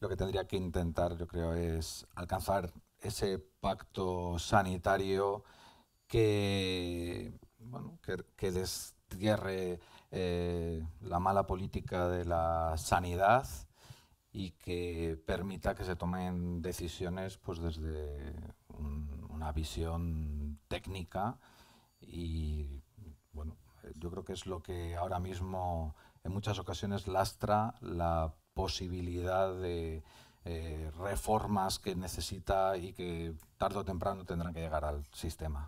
Lo que tendría que intentar, yo creo, es alcanzar ese pacto sanitario que, bueno, que, destierre eh, la mala política de la sanidad y que permita que se tomen decisiones pues, desde una visión técnica y bueno, yo creo que es lo que ahora mismo en muchas ocasiones lastra la posibilidad de eh, reformas que necesita y que tarde o temprano tendrán que llegar al sistema.